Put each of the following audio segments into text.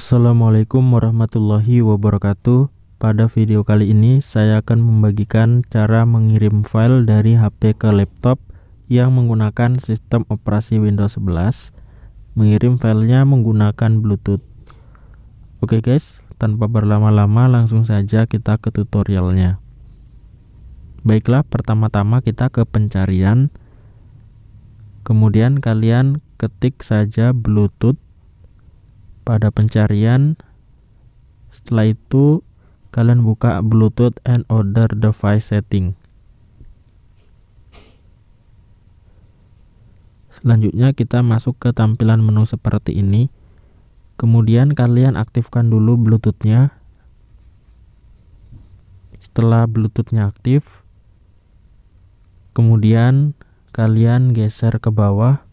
Assalamualaikum warahmatullahi wabarakatuh Pada video kali ini saya akan membagikan cara mengirim file dari HP ke laptop yang menggunakan sistem operasi Windows 11 Mengirim filenya menggunakan Bluetooth Oke guys, tanpa berlama-lama langsung saja kita ke tutorialnya Baiklah, pertama-tama kita ke pencarian Kemudian kalian ketik saja Bluetooth pada pencarian. Setelah itu kalian buka Bluetooth and order device setting. Selanjutnya kita masuk ke tampilan menu seperti ini. Kemudian kalian aktifkan dulu Bluetoothnya. Setelah Bluetoothnya aktif, kemudian kalian geser ke bawah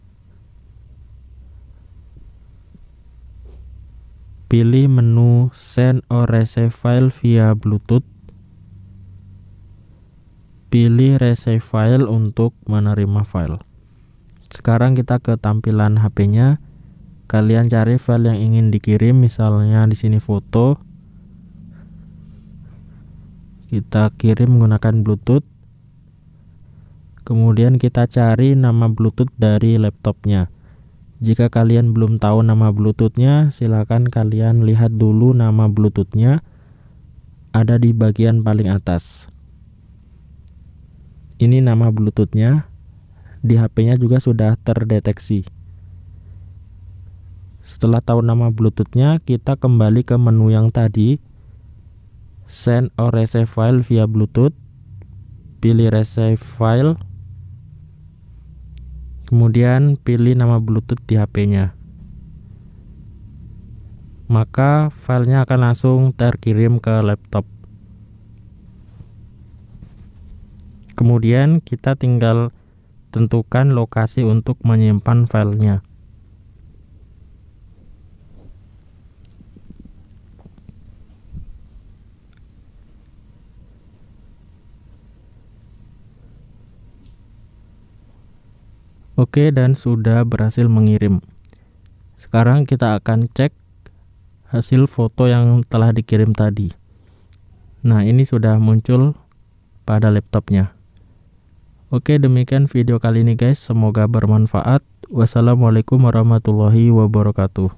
Pilih menu Send or Receive File via Bluetooth. Pilih Receive File untuk menerima file. Sekarang kita ke tampilan HP-nya. Kalian cari file yang ingin dikirim, misalnya di sini foto. Kita kirim menggunakan Bluetooth. Kemudian kita cari nama Bluetooth dari laptopnya. Jika kalian belum tahu nama bluetoothnya, silakan kalian lihat dulu nama bluetoothnya ada di bagian paling atas. Ini nama bluetoothnya, di HP-nya juga sudah terdeteksi. Setelah tahu nama bluetoothnya, kita kembali ke menu yang tadi, send or receive file via bluetooth, pilih receive file, Kemudian pilih nama Bluetooth di HP-nya. Maka filenya akan langsung terkirim ke laptop. Kemudian kita tinggal tentukan lokasi untuk menyimpan filenya. Oke dan sudah berhasil mengirim. Sekarang kita akan cek hasil foto yang telah dikirim tadi. Nah, ini sudah muncul pada laptopnya. Oke, demikian video kali ini guys. Semoga bermanfaat. Wassalamualaikum warahmatullahi wabarakatuh.